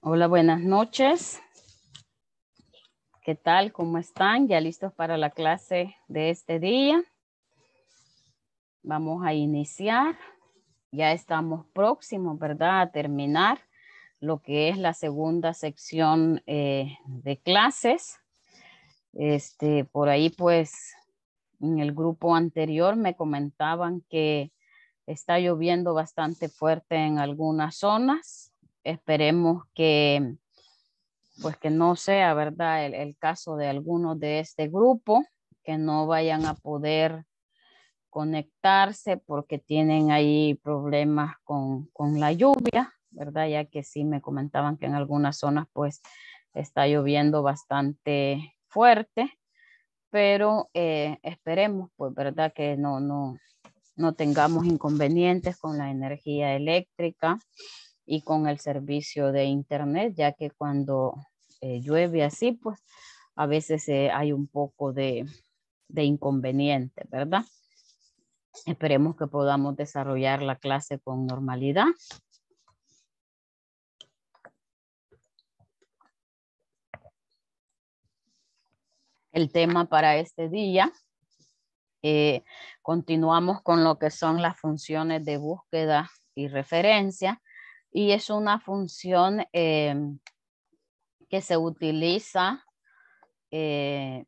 Hola, buenas noches. ¿Qué tal? ¿Cómo están? ¿Ya listos para la clase de este día? Vamos a iniciar. Ya estamos próximos, ¿verdad? A terminar lo que es la segunda sección eh, de clases. Este, por ahí, pues, en el grupo anterior me comentaban que está lloviendo bastante fuerte en algunas zonas Esperemos que, pues que no sea, ¿verdad? El, caso de algunos de este grupo, que no vayan a poder conectarse porque tienen ahí problemas con, la lluvia, ¿verdad? Ya que sí me comentaban que en algunas zonas pues está lloviendo bastante fuerte, pero eh, esperemos pues, ¿verdad? Que no, no tengamos inconvenientes con la energía eléctrica y con el servicio de internet, ya que cuando eh, llueve así, pues a veces eh, hay un poco de, de inconveniente, ¿verdad? Esperemos que podamos desarrollar la clase con normalidad. El tema para este día, eh, continuamos con lo que son las funciones de búsqueda y referencia y es una función em, que se utiliza eh,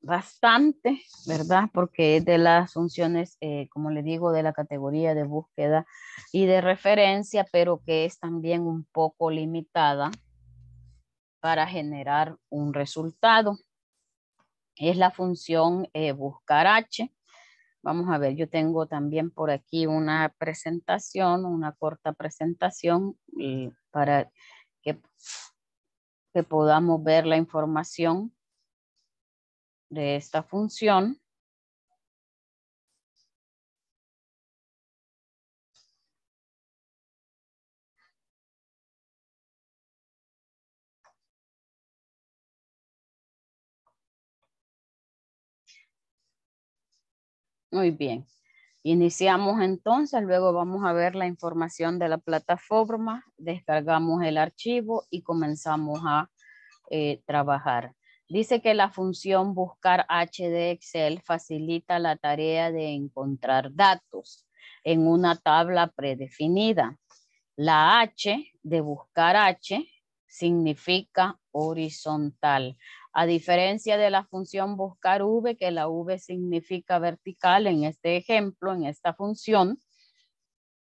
bastante, ¿verdad? Porque es de las funciones, eh, como le digo, de la categoría de búsqueda y de referencia, pero que es también un poco limitada para generar un resultado. Es la función eh, buscar h Vamos a ver, yo tengo también por aquí una presentación, una corta presentación para que podamos ver la información de esta función. Muy bien. Iniciamos entonces, luego vamos a ver la información de la plataforma, descargamos el archivo y comenzamos a eh, trabajar. Dice que la función buscar H de Excel facilita la tarea de encontrar datos en una tabla predefinida. La H de buscar H significa horizontal a diferencia de la función buscar v, que la v significa vertical en este ejemplo, en esta función,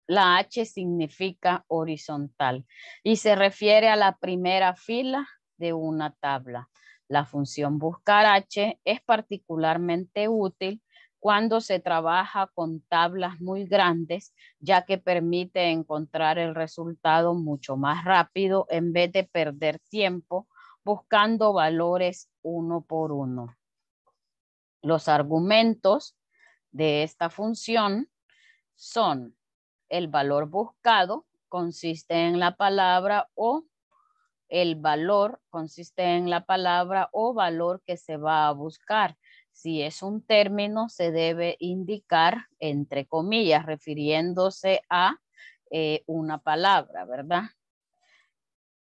la h significa horizontal y se refiere a la primera fila de una tabla. La función buscar h es particularmente útil cuando se trabaja con tablas muy grandes, ya que permite encontrar el resultado mucho más rápido en vez de perder tiempo buscando valores uno por uno. Los argumentos de esta función son el valor buscado, consiste en la palabra o el valor consiste en la palabra o valor que se va a buscar. Si es un término, se debe indicar entre comillas, refiriéndose a eh, una palabra, ¿verdad?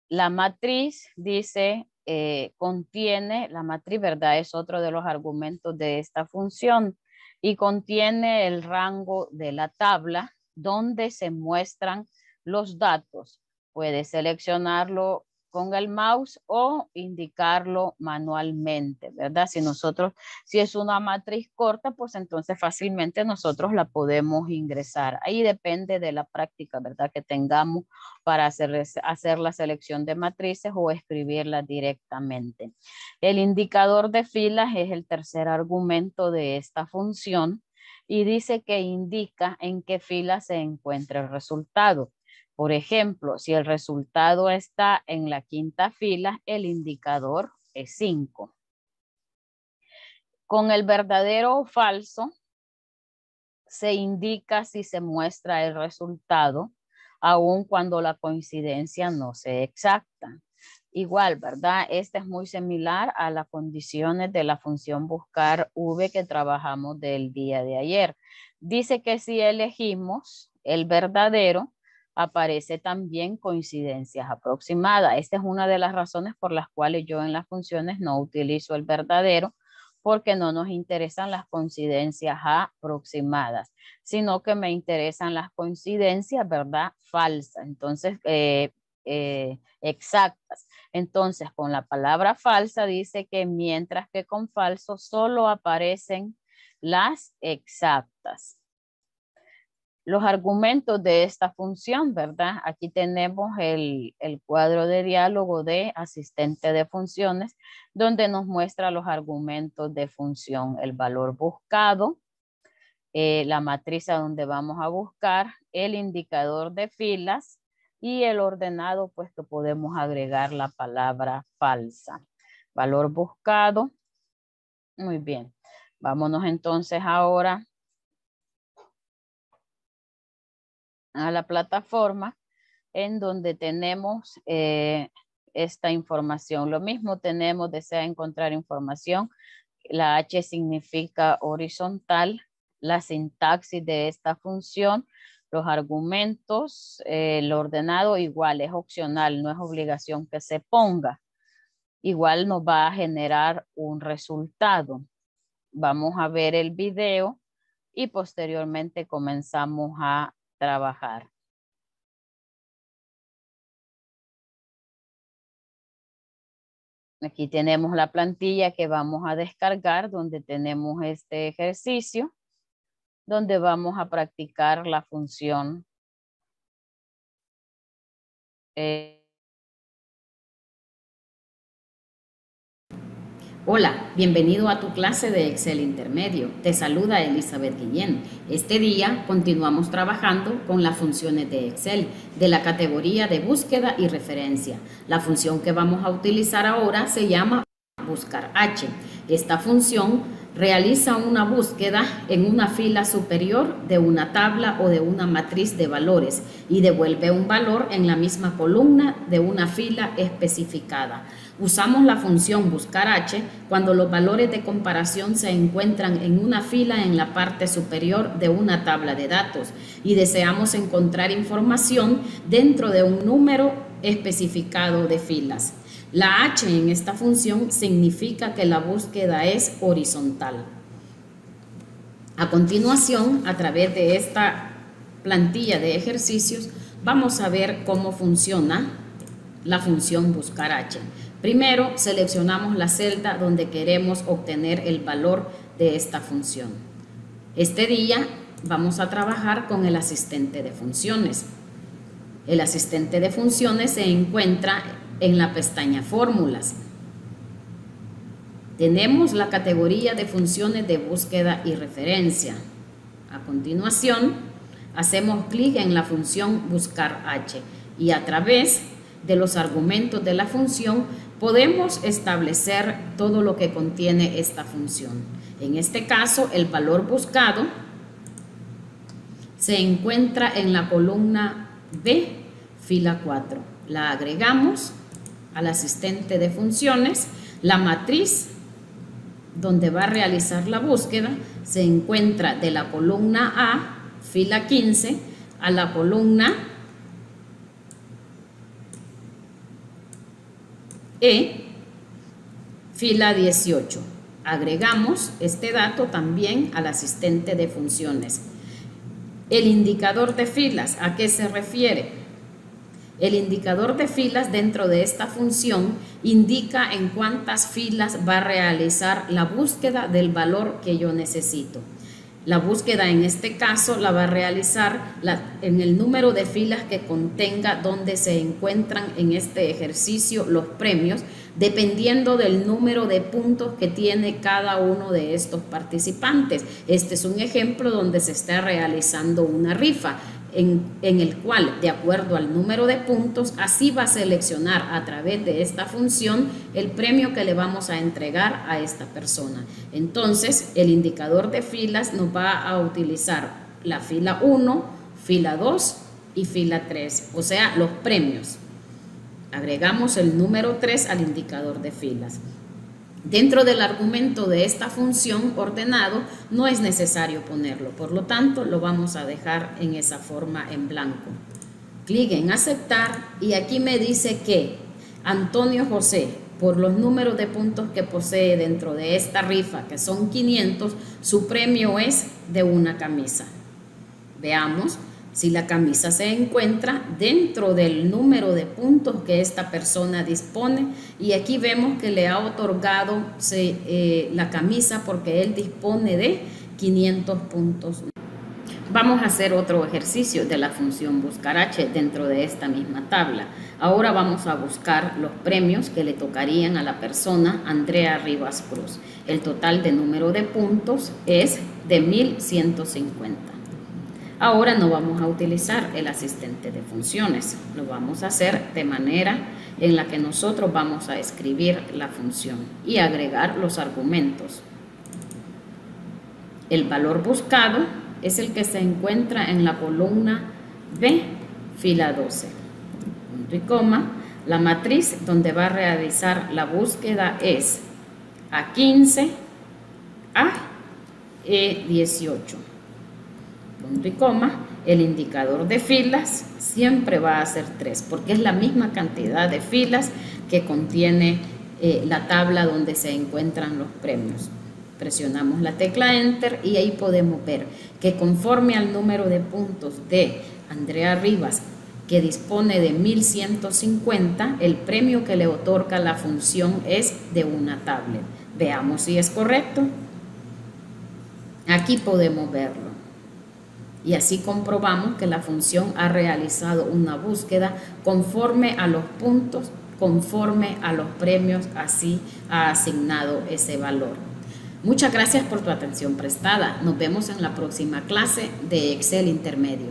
La matriz dice eh, contiene, la matriz, ¿verdad? Es otro de los argumentos de esta función y contiene el rango de la tabla donde se muestran los datos. Puede seleccionarlo ponga el mouse o indicarlo manualmente, ¿verdad? Si nosotros, si es una matriz corta, pues entonces fácilmente nosotros la podemos ingresar. Ahí depende de la práctica, ¿verdad? Que tengamos para hacer, hacer la selección de matrices o escribirla directamente. El indicador de filas es el tercer argumento de esta función y dice que indica en qué fila se encuentra el resultado. Por ejemplo, si el resultado está en la quinta fila, el indicador es 5. Con el verdadero o falso, se indica si se muestra el resultado, aun cuando la coincidencia no sea exacta. Igual, ¿verdad? Esta es muy similar a las condiciones de la función buscar V que trabajamos del día de ayer. Dice que si elegimos el verdadero, aparece también coincidencias aproximadas. Esta es una de las razones por las cuales yo en las funciones no utilizo el verdadero, porque no nos interesan las coincidencias aproximadas, sino que me interesan las coincidencias, ¿verdad? Falsas, entonces, eh, eh, exactas. Entonces, con la palabra falsa dice que mientras que con falso solo aparecen las exactas los argumentos de esta función, ¿verdad? Aquí tenemos el, cuadro de diálogo de asistente de funciones, donde nos muestra los argumentos de función, el valor buscado, eh, la matriz donde vamos a buscar, el indicador de filas y el ordenado, puesto podemos agregar la palabra falsa. Valor buscado. Muy bien. Vámonos entonces ahora a la plataforma en donde tenemos eh, esta información. Lo mismo tenemos, desea encontrar información. La H significa horizontal, la sintaxis de esta función, los argumentos, eh, el ordenado igual, es opcional, no es obligación que se ponga. Igual nos va a generar un resultado. Vamos a ver el video y posteriormente comenzamos a trabajar. Aquí tenemos la plantilla que vamos a descargar donde tenemos este ejercicio, donde vamos a practicar la función eh, Hola, bienvenido a tu clase de Excel Intermedio. Te saluda Elizabeth Guillén. Este día continuamos trabajando con las funciones de Excel de la categoría de búsqueda y referencia. La función que vamos a utilizar ahora se llama buscar H. Esta función realiza una búsqueda en una fila superior de una tabla o de una matriz de valores y devuelve un valor en la misma columna de una fila especificada. Usamos la función buscar h cuando los valores de comparación se encuentran en una fila en la parte superior de una tabla de datos y deseamos encontrar información dentro de un número especificado de filas. La h en esta función significa que la búsqueda es horizontal. A continuación, a través de esta plantilla de ejercicios, vamos a ver cómo funciona la función buscar h. Primero, seleccionamos la celda donde queremos obtener el valor de esta función. Este día vamos a trabajar con el asistente de funciones. El asistente de funciones se encuentra en la pestaña Fórmulas. Tenemos la categoría de funciones de búsqueda y referencia. A continuación, hacemos clic en la función Buscar H y a través de los argumentos de la función podemos establecer todo lo que contiene esta función. En este caso, el valor buscado se encuentra en la columna B, fila 4. La agregamos al asistente de funciones. La matriz donde va a realizar la búsqueda se encuentra de la columna A, fila 15, a la columna E, fila 18. Agregamos este dato también al asistente de funciones. El indicador de filas, ¿a qué se refiere? El indicador de filas dentro de esta función indica en cuántas filas va a realizar la búsqueda del valor que yo necesito. La búsqueda en este caso la va a realizar en el número de filas que contenga donde se encuentran en este ejercicio los premios, dependiendo del número de puntos que tiene cada uno de estos participantes. Este es un ejemplo donde se está realizando una rifa en, el cual, de acuerdo al número de puntos, así va a seleccionar a través de esta función el premio que le vamos a entregar a esta persona. Entonces, el indicador de filas nos va a utilizar la fila 1, fila 2 y fila 3, o sea, los premios. Agregamos el número 3 al indicador de filas. Dentro del argumento de esta función ordenado no es necesario ponerlo, por lo tanto lo vamos a dejar en esa forma en blanco. Clic en aceptar y aquí me dice que Antonio José, por los números de puntos que posee dentro de esta rifa, que son 500, su premio es de una camisa. Veamos si la camisa se encuentra dentro del número de puntos que esta persona dispone. Y aquí vemos que le ha otorgado eh, la camisa porque él dispone de 500 puntos. Vamos a hacer otro ejercicio de la función buscar H dentro de esta misma tabla. Ahora vamos a buscar los premios que le tocarían a la persona Andrea Rivas Cruz. El total de número de puntos es de 1150. Ahora no vamos a utilizar el asistente de funciones, lo vamos a hacer de manera en la que nosotros vamos a escribir la función y agregar los argumentos. El valor buscado es el que se encuentra en la columna B, fila 12, punto y coma. La matriz donde va a realizar la búsqueda es A15, A, E18 punto y coma, el indicador de filas siempre va a ser 3, porque es la misma cantidad de filas que contiene eh, la tabla donde se encuentran los premios. Presionamos la tecla Enter y ahí podemos ver que conforme al número de puntos de Andrea Rivas, que dispone de 1150, el premio que le otorga la función es de una tablet. Veamos si es correcto. Aquí podemos verlo y así comprobamos que la función ha realizado una búsqueda conforme a los puntos, conforme a los premios, así ha asignado ese valor. Muchas gracias por tu atención prestada. Nos vemos en la próxima clase de Excel Intermedio.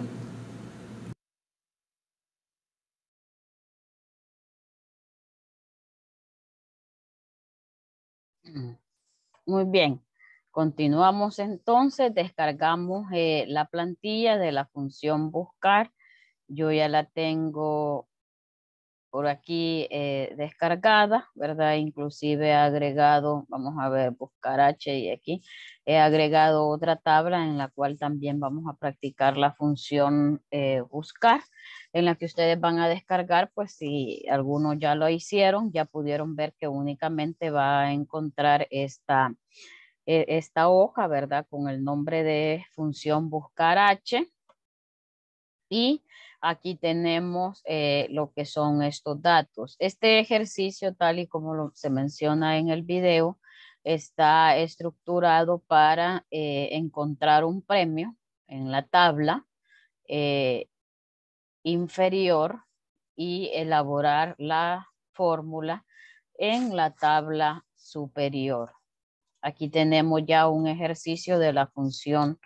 Muy bien. Continuamos entonces, descargamos eh, la plantilla de la función buscar. Yo ya la tengo por aquí eh, descargada, ¿verdad? Inclusive he agregado, vamos a ver, buscar H y aquí, he agregado otra tabla en la cual también vamos a practicar la función eh, buscar, en la que ustedes van a descargar, pues si algunos ya lo hicieron, ya pudieron ver que únicamente va a encontrar esta e, esta hoja, ¿verdad? Con el nombre de función buscar H. Y aquí tenemos eh, lo que son estos datos. Este ejercicio, tal y como se menciona en el video, está estructurado para eh, encontrar un premio en la tabla eh, inferior y elaborar la fórmula en la tabla superior. Aquí tenemos ya un ejercicio de la función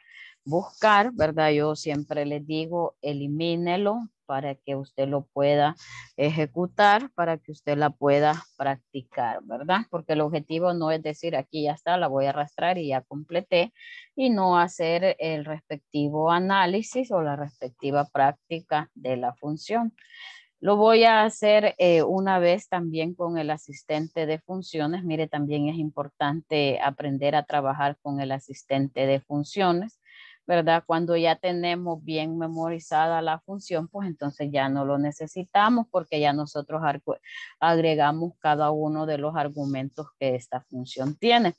buscar, ¿verdad? Yo siempre les digo, elimínelo para que usted lo pueda ejecutar, para que usted la pueda practicar, ¿verdad? Porque el objetivo no es decir, aquí ya está, la voy a arrastrar y ya completé, y no hacer el respectivo análisis o la respectiva práctica de la función. Lo voy a hacer eh, una vez también con el asistente de funciones. Mire, también es importante aprender a trabajar con el asistente de funciones, ¿verdad? Cuando ya tenemos bien memorizada la función, pues entonces ya no lo necesitamos porque ya nosotros agregamos cada uno de los argumentos que esta función tiene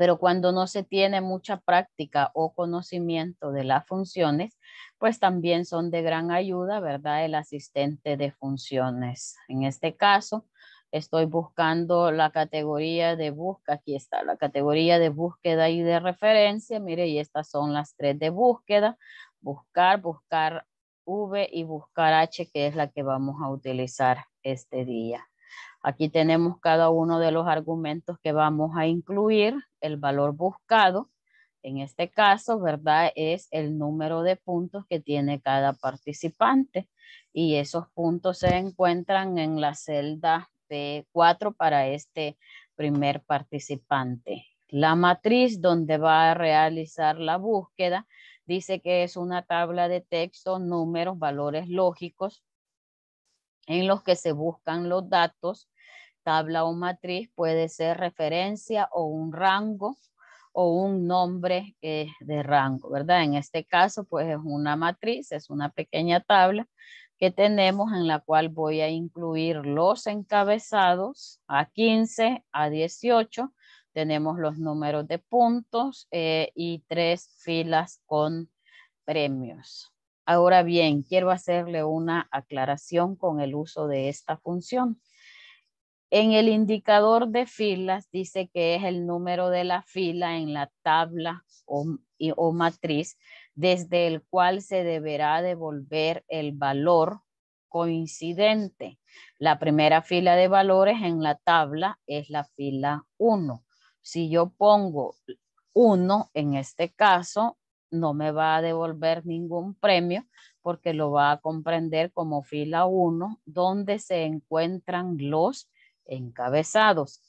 pero cuando no se tiene mucha práctica o conocimiento de las funciones, pues también son de gran ayuda, ¿verdad? El asistente de funciones. En este caso, estoy buscando la categoría de búsqueda, aquí está la categoría de búsqueda y de referencia, mire, y estas son las tres de búsqueda, buscar, buscar V y buscar H, que es la que vamos a utilizar este día. Aquí tenemos cada uno de los argumentos que vamos a incluir, el valor buscado, en este caso, ¿verdad? Es el número de puntos que tiene cada participante y esos puntos se encuentran en la celda P4 para este primer participante. La matriz donde va a realizar la búsqueda dice que es una tabla de texto, números, valores lógicos en los que se buscan los datos Tabla o matriz puede ser referencia o un rango o un nombre eh, de rango, ¿verdad? En este caso, pues es una matriz, es una pequeña tabla que tenemos en la cual voy a incluir los encabezados a 15, a 18, tenemos los números de puntos eh, y tres filas con premios. Ahora bien, quiero hacerle una aclaración con el uso de esta función. En el indicador de filas dice que es el número de la fila en la tabla o, matriz desde el cual se deberá devolver el valor coincidente. La primera fila de valores en la tabla es la fila 1. Si yo pongo 1 en este caso, no me va a devolver ningún premio porque lo va a comprender como fila 1, donde se encuentran los encabezados.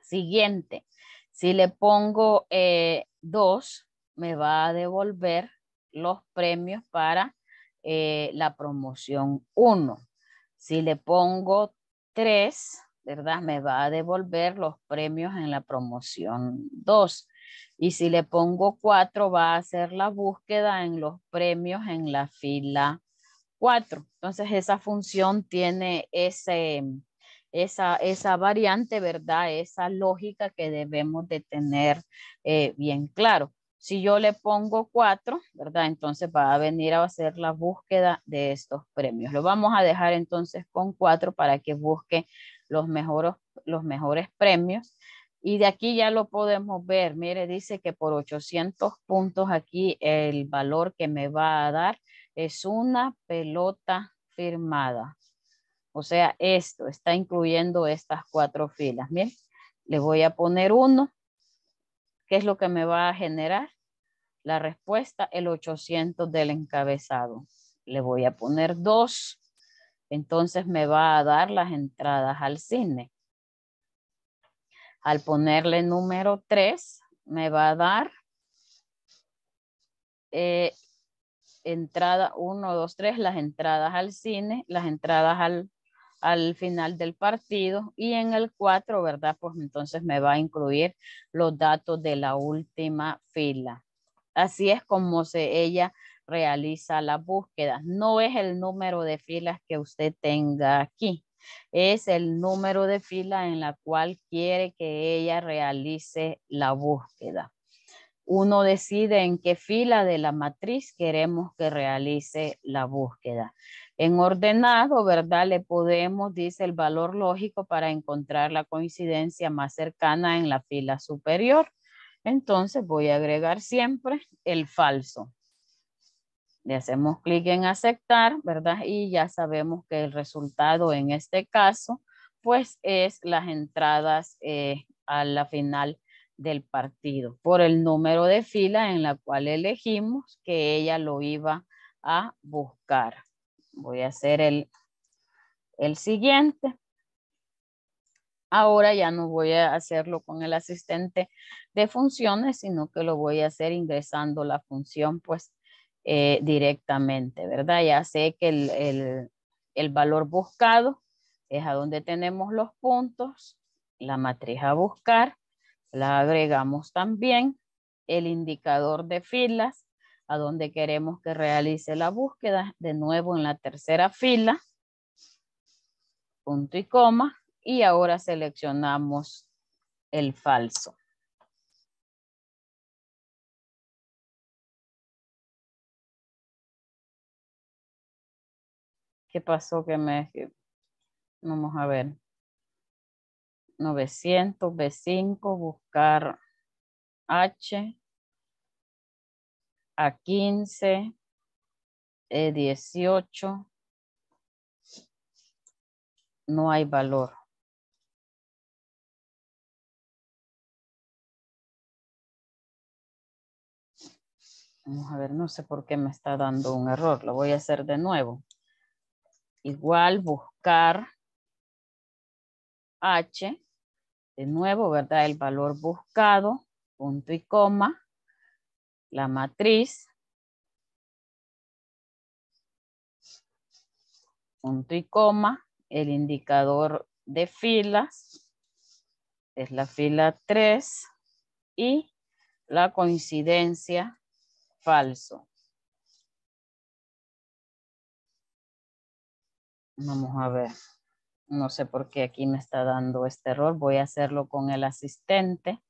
Siguiente, si le pongo 2, eh, me va a devolver los premios para eh, la promoción 1. Si le pongo 3, ¿verdad? Me va a devolver los premios en la promoción 2. Y si le pongo 4, va a hacer la búsqueda en los premios en la fila 4. Entonces, esa función tiene ese, esa, variante, ¿verdad? Esa lógica que debemos de tener eh, bien claro. Si yo le pongo cuatro ¿verdad? Entonces va a venir a hacer la búsqueda de estos premios. Lo vamos a dejar entonces con cuatro para que busque los los mejores premios. Y de aquí ya lo podemos ver. Mire, dice que por 800 puntos aquí el valor que me va a dar es una pelota firmada. O sea, esto está incluyendo estas cuatro filas. Bien, le voy a poner uno. ¿Qué es lo que me va a generar? La respuesta, el 800 del encabezado. Le voy a poner dos. Entonces me va a dar las entradas al cine. Al ponerle número 3, me va a dar eh, entrada 1, dos, tres, las entradas al cine, las entradas al al final del partido y en el 4, ¿verdad? Pues entonces me va a incluir los datos de la última fila. Así es como se, ella realiza la búsqueda. No es el número de filas que usted tenga aquí, es el número de fila en la cual quiere que ella realice la búsqueda uno decide en qué fila de la matriz queremos que realice la búsqueda. En ordenado, ¿verdad? Le podemos, dice el valor lógico para encontrar la coincidencia más cercana en la fila superior. Entonces voy a agregar siempre el falso. Le hacemos clic en aceptar, ¿verdad? Y ya sabemos que el resultado en este caso, pues es las entradas eh, a la final del partido por el número de fila en la cual elegimos que ella lo iba a buscar. Voy a hacer el, siguiente. Ahora ya no voy a hacerlo con el asistente de funciones, sino que lo voy a hacer ingresando la función pues eh, directamente, ¿verdad? Ya sé que el, el valor buscado es a donde tenemos los puntos, la matriz a buscar, la agregamos también el indicador de filas a donde queremos que realice la búsqueda. De nuevo en la tercera fila, punto y coma, y ahora seleccionamos el falso. ¿Qué pasó que me... Vamos a ver. 900, B5, buscar H, A15, E18, no hay valor. Vamos a ver, no sé por qué me está dando un error. Lo voy a hacer de nuevo. Igual buscar H, de nuevo, ¿verdad? El valor buscado, punto y coma, la matriz, punto y coma, el indicador de filas, es la fila 3, y la coincidencia falso. Vamos a ver. No sé por qué aquí me está dando este error. Voy a hacerlo con el asistente.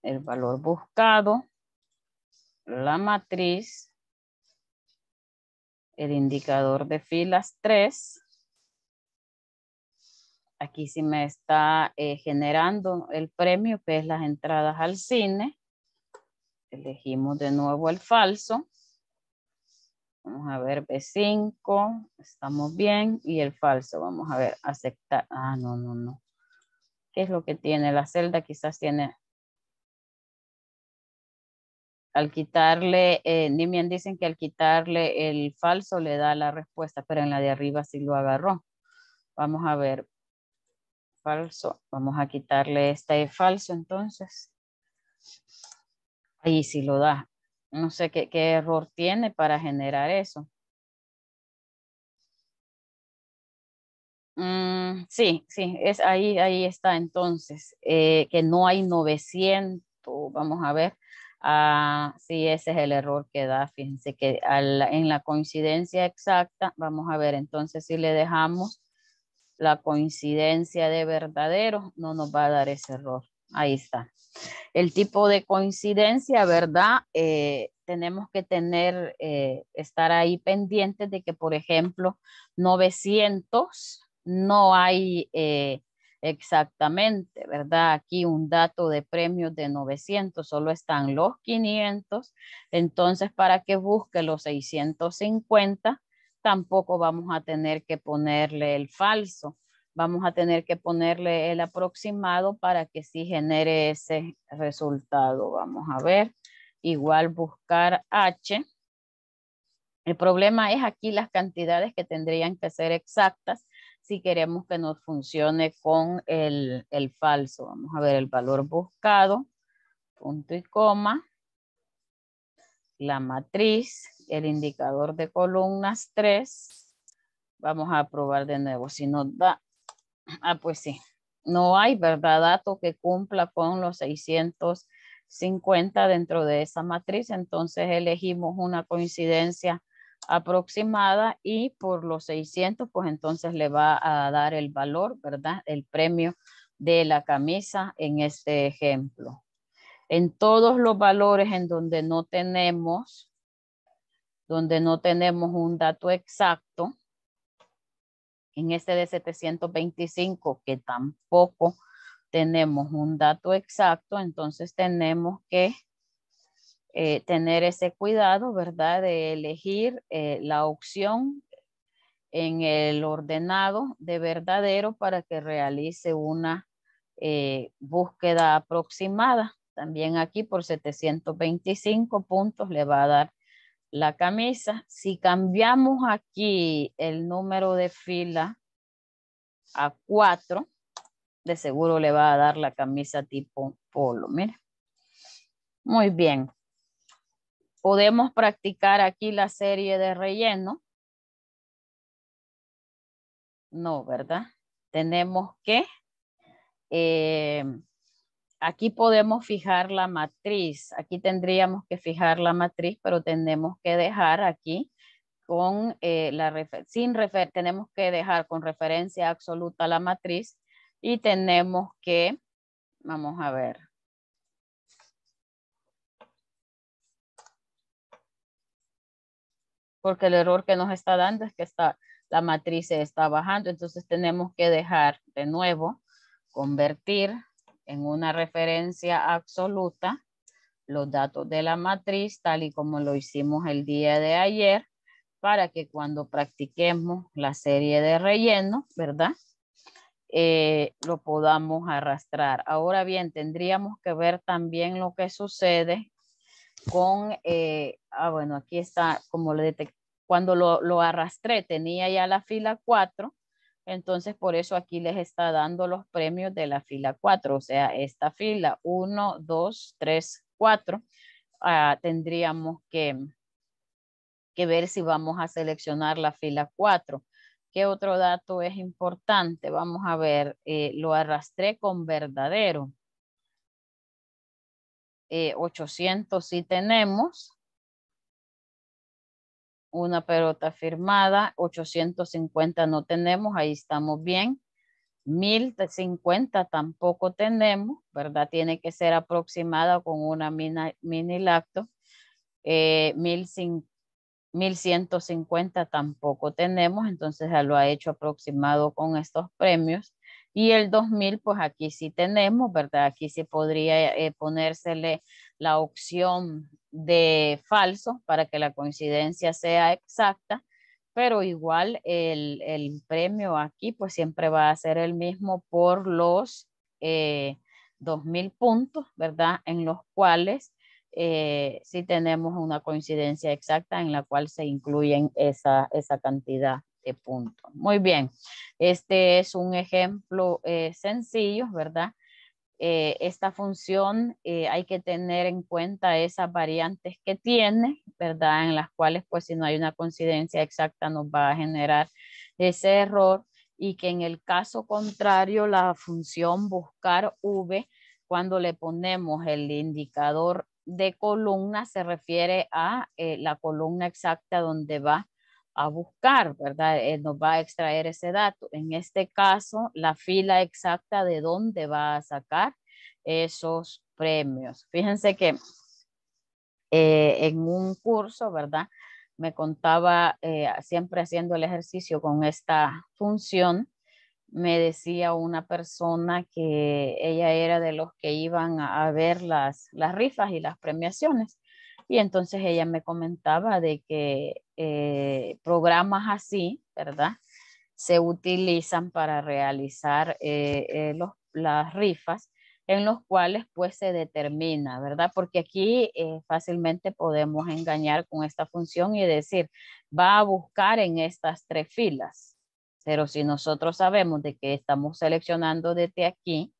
El valor buscado. La matriz. El indicador de filas 3. Aquí sí me está eh, generando el premio, que es las entradas al cine. Elegimos de nuevo el falso Vamos a ver B5, estamos bien. Y el falso, vamos a ver, aceptar. Ah, no, no, no. ¿Qué es lo que tiene? La celda quizás tiene... Al quitarle, eh, dicen que al quitarle el falso le da la respuesta, pero en la de arriba sí lo agarró. Vamos a ver, falso. Vamos a quitarle esta falso entonces. Ahí sí lo da. No sé qué, error tiene para generar eso. Mm, sí, sí, es ahí, ahí está entonces, eh, que no hay 900, vamos a ver, ah, si ese es el error que da, fíjense que en la coincidencia exacta, vamos a ver, entonces si le dejamos la coincidencia de verdadero, no nos va a dar ese error, ahí está. El tipo de coincidencia, ¿verdad? Eh, tenemos que tener, eh, estar ahí pendientes de que, por ejemplo, 900 no hay eh, exactamente, ¿verdad? Aquí un dato de premios de 900, solo están los 500, entonces para que busque los 650, tampoco vamos a tener que ponerle el falso vamos a tener que ponerle el aproximado para que sí genere ese resultado. Vamos a ver, igual buscar H. El problema es aquí las cantidades que tendrían que ser exactas si queremos que nos funcione con el, el falso. Vamos a ver el valor buscado, punto y coma, la matriz, el indicador de columnas 3. Vamos a probar de nuevo. Si nos da Ah, pues sí. No hay, ¿verdad? Dato que cumpla con los 650 dentro de esa matriz. Entonces elegimos una coincidencia aproximada y por los 600, pues entonces le va a dar el valor, ¿verdad? El premio de la camisa en este ejemplo. En todos los valores en donde no tenemos, donde no tenemos un dato exacto, en este de 725, que tampoco tenemos un dato exacto, entonces tenemos que eh, tener ese cuidado, ¿verdad? De elegir eh, la opción en el ordenado de verdadero para que realice una eh, búsqueda aproximada. También aquí por 725 puntos le va a dar la camisa. Si cambiamos aquí el número de fila a cuatro, de seguro le va a dar la camisa tipo polo. Mira. Muy bien. Podemos practicar aquí la serie de relleno. No, ¿verdad? Tenemos que eh, Aquí podemos fijar la matriz. Aquí tendríamos que fijar la matriz, pero tenemos que dejar aquí con eh, la sin refer tenemos que dejar con referencia absoluta la matriz y tenemos que, vamos a ver, porque el error que nos está dando es que está, la matriz se está bajando, entonces tenemos que dejar de nuevo, convertir en una referencia absoluta los datos de la matriz tal y como lo hicimos el día de ayer para que cuando practiquemos la serie de relleno, ¿verdad? Eh, lo podamos arrastrar. Ahora bien, tendríamos que ver también lo que sucede con, eh, ah, bueno, aquí está, como cuando lo, lo arrastré tenía ya la fila 4, entonces, por eso aquí les está dando los premios de la fila 4, o sea, esta fila 1, 2, 3, 4. tendríamos que, ver si vamos a seleccionar la fila 4. ¿Qué otro dato es importante? Vamos a ver, eh, lo arrastré con verdadero. 800 eh, sí tenemos una pelota firmada, 850 no tenemos, ahí estamos bien. 1050 tampoco tenemos, ¿verdad? Tiene que ser aproximada con una mini lacto. Eh, 1150 tampoco tenemos, entonces ya lo ha hecho aproximado con estos premios. Y el 2000, pues aquí sí tenemos, ¿verdad? Aquí sí podría eh, ponérsele la opción de falso para que la coincidencia sea exacta, pero igual el, premio aquí pues siempre va a ser el mismo por los 2.000 eh, puntos, ¿verdad? En los cuales eh, si tenemos una coincidencia exacta en la cual se incluyen esa, esa cantidad de puntos. Muy bien, este es un ejemplo eh, sencillo, ¿verdad? Eh, esta función eh, hay que tener en cuenta esas variantes que tiene, ¿verdad? En las cuales pues si no hay una coincidencia exacta nos va a generar ese error y que en el caso contrario la función buscar v cuando le ponemos el indicador de columna se refiere a eh, la columna exacta donde va a buscar, ¿verdad? Él nos va a extraer ese dato. En este caso, la fila exacta de dónde va a sacar esos premios. Fíjense que eh, en un curso, ¿verdad? Me contaba, eh, siempre haciendo el ejercicio con esta función, me decía una persona que ella era de los que iban a ver las, las rifas y las premiaciones. Y entonces ella me comentaba de que eh, programas así, ¿verdad? Se utilizan para realizar eh, eh, las rifas en los cuales pues se determina, ¿verdad? Porque aquí fácilmente podemos engañar con esta función y decir, va a buscar en estas tres filas. Pero si nosotros sabemos de que estamos seleccionando desde aquí,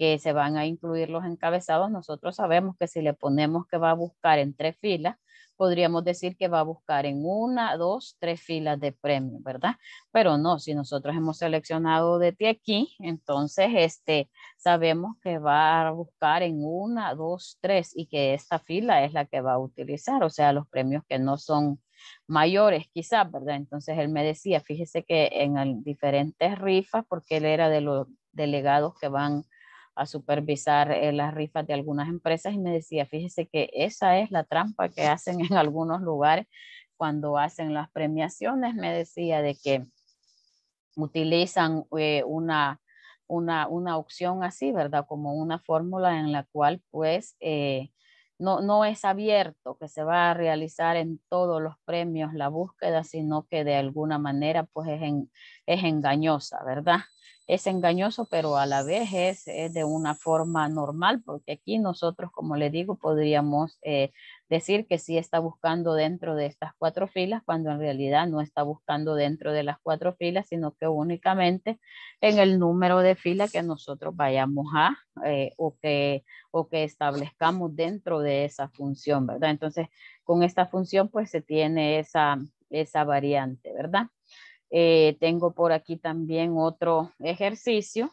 que se van a incluir los encabezados, nosotros sabemos que si le ponemos que va a buscar en tres filas, podríamos decir que va a buscar en una, dos, tres filas de premio, ¿verdad? Pero no, si nosotros hemos seleccionado de aquí, entonces este, sabemos que va a buscar en una, dos, tres y que esta fila es la que va a utilizar, o sea, los premios que no son mayores quizás, ¿verdad? Entonces él me decía, fíjese que en diferentes rifas, porque él era de los delegados que van a supervisar eh, las rifas de algunas empresas y me decía, fíjese que esa es la trampa que hacen en algunos lugares cuando hacen las premiaciones, me decía de que utilizan eh, una, una, opción así, ¿verdad? Como una fórmula en la cual pues eh, no, es abierto que se va a realizar en todos los premios la búsqueda, sino que de alguna manera pues es, es engañosa, ¿verdad? es engañoso, pero a la vez es, de una forma normal, porque aquí nosotros, como le digo, podríamos eh, decir que sí está buscando dentro de estas cuatro filas, cuando en realidad no está buscando dentro de las cuatro filas, sino que únicamente en el número de filas que nosotros vayamos a eh, o, que, o que establezcamos dentro de esa función, ¿verdad? Entonces, con esta función, pues se tiene esa, esa variante, ¿verdad? Eh, tengo por aquí también otro ejercicio.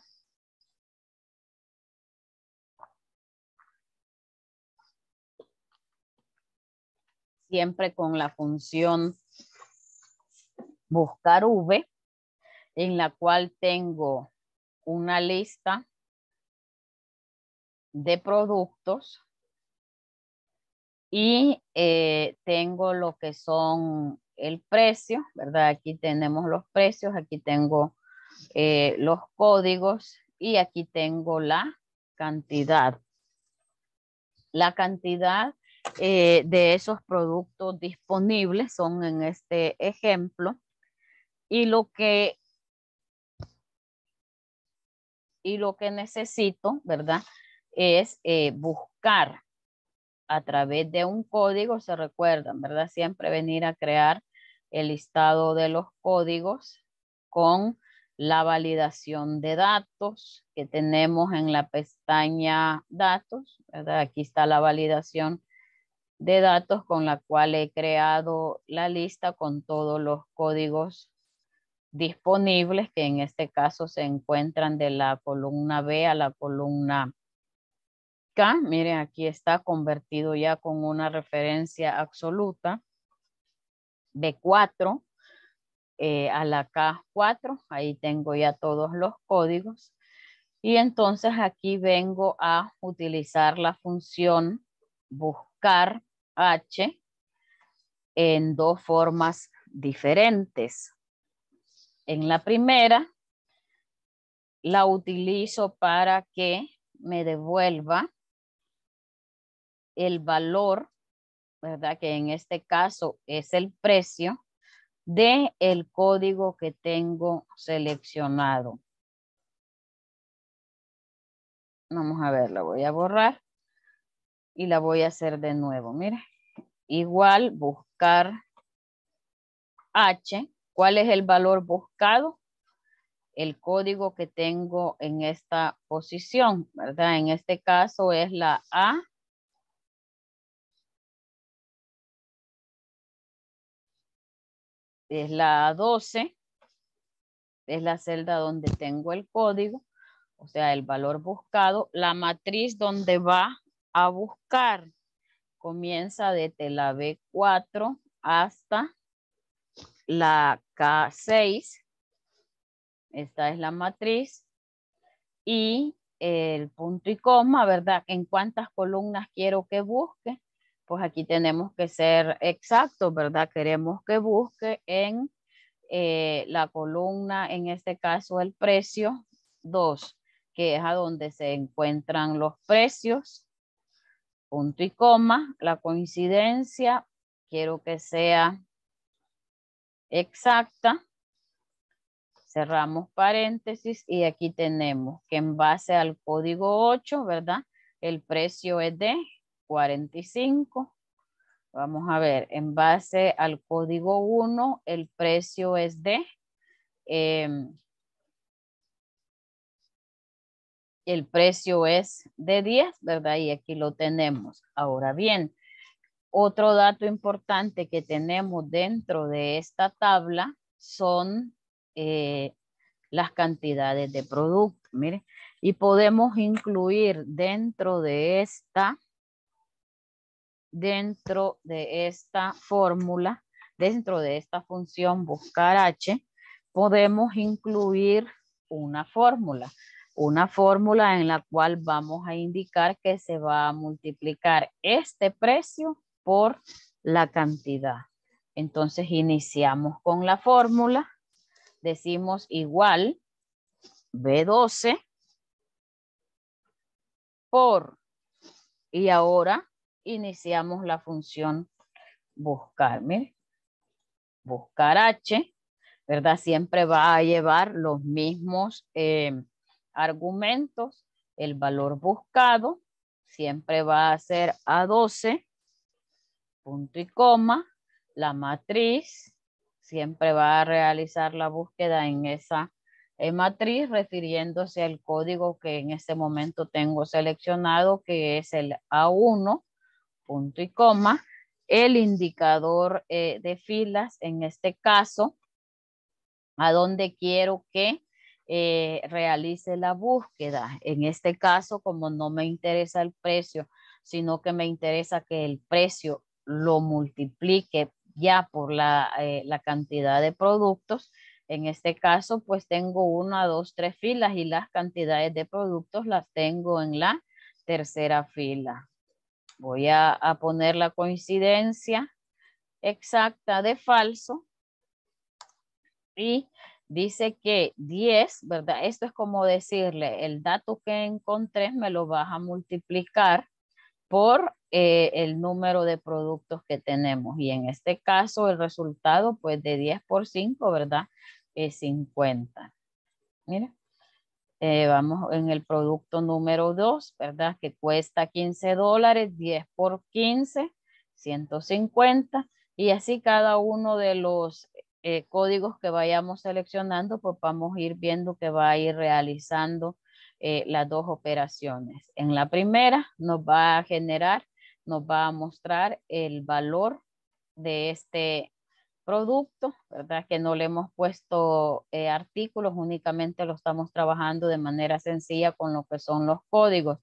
Siempre con la función buscar V, en la cual tengo una lista de productos y eh, tengo lo que son el precio, ¿verdad? Aquí tenemos los precios, aquí tengo eh, los códigos y aquí tengo la cantidad. La cantidad eh, de esos productos disponibles son en este ejemplo. Y lo que y lo que necesito, ¿verdad? Es eh, buscar a través de un código, se recuerdan, ¿verdad? Siempre venir a crear el listado de los códigos con la validación de datos que tenemos en la pestaña datos, ¿verdad? Aquí está la validación de datos con la cual he creado la lista con todos los códigos disponibles que en este caso se encuentran de la columna B a la columna miren, aquí está convertido ya con una referencia absoluta de eh, 4 a la K4. Ahí tengo ya todos los códigos. Y entonces aquí vengo a utilizar la función buscar H en dos formas diferentes. En la primera, la utilizo para que me devuelva el valor, ¿verdad? Que en este caso es el precio de el código que tengo seleccionado. Vamos a ver, la voy a borrar y la voy a hacer de nuevo. Mire, igual buscar H. ¿Cuál es el valor buscado? el código que tengo en esta posición, ¿verdad? En este caso es la A es la 12, es la celda donde tengo el código, o sea, el valor buscado, la matriz donde va a buscar comienza desde la B4 hasta la K6. Esta es la matriz. Y el punto y coma, ¿verdad? En cuántas columnas quiero que busque. Pues aquí tenemos que ser exactos, ¿verdad? Queremos que busque en eh, la columna, en este caso el precio 2, que es a donde se encuentran los precios, punto y coma, la coincidencia, quiero que sea exacta, cerramos paréntesis y aquí tenemos que en base al código 8, ¿verdad? El precio es de 45. Vamos a ver, en base al código 1, el precio es de... Em, el precio es de 10, ¿verdad? Y aquí lo tenemos. Ahora bien, otro dato importante que tenemos dentro de esta tabla son eh, las cantidades de producto, mire, y podemos incluir dentro de esta dentro de esta fórmula, dentro de esta función buscar h, podemos incluir una fórmula. Una fórmula en la cual vamos a indicar que se va a multiplicar este precio por la cantidad. Entonces iniciamos con la fórmula. Decimos igual B12 por, y ahora iniciamos la función buscar. buscar H, ¿verdad? Siempre va a llevar los mismos eh, argumentos. El valor buscado siempre va a ser A12, punto y coma. La matriz siempre va a realizar la búsqueda en esa eh, matriz refiriéndose al código que en este momento tengo seleccionado, que es el A1 punto y coma, el indicador eh, de filas, en este caso, a donde quiero que eh, realice la búsqueda. En este caso, como no me interesa el precio, sino que me interesa que el precio lo multiplique ya por la eh, cantidad de productos. En este caso, pues tengo una, dos, tres filas y las cantidades de productos las tengo en la tercera fila. Voy a, poner la coincidencia exacta de falso. Y dice que 10, ¿verdad? Esto es como decirle, el dato que encontré me lo vas a multiplicar por eh, el número de productos que tenemos. Y en este caso, el resultado, pues de 10 por 5, ¿verdad? Es 50. Mira. Eh, vamos en el producto número 2, ¿verdad? Que cuesta 15 dólares, 10 por 15, 150. Y así cada uno de los eh, códigos que vayamos seleccionando, pues vamos a ir viendo que va a ir realizando eh, las dos operaciones. En la primera nos va a generar, nos va a mostrar el valor de este producto, ¿verdad? Que no le hemos puesto eh, artículos, únicamente lo estamos trabajando de manera sencilla con lo que son los códigos.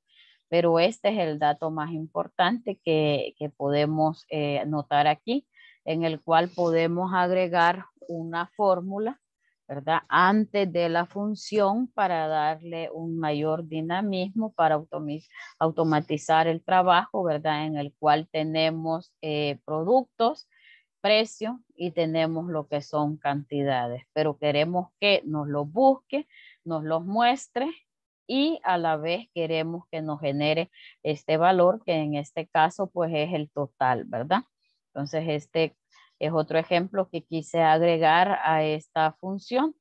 Pero este es el dato más importante que, podemos eh, notar aquí, en el cual podemos agregar una fórmula, ¿verdad? Antes de la función para darle un mayor dinamismo, para automatizar el trabajo, ¿verdad? En el cual tenemos eh, productos precio y tenemos lo que son cantidades, pero queremos que nos los busque, nos los muestre y a la vez queremos que nos genere este valor que en este caso pues es el total, ¿verdad? Entonces este es otro ejemplo que quise agregar a esta función,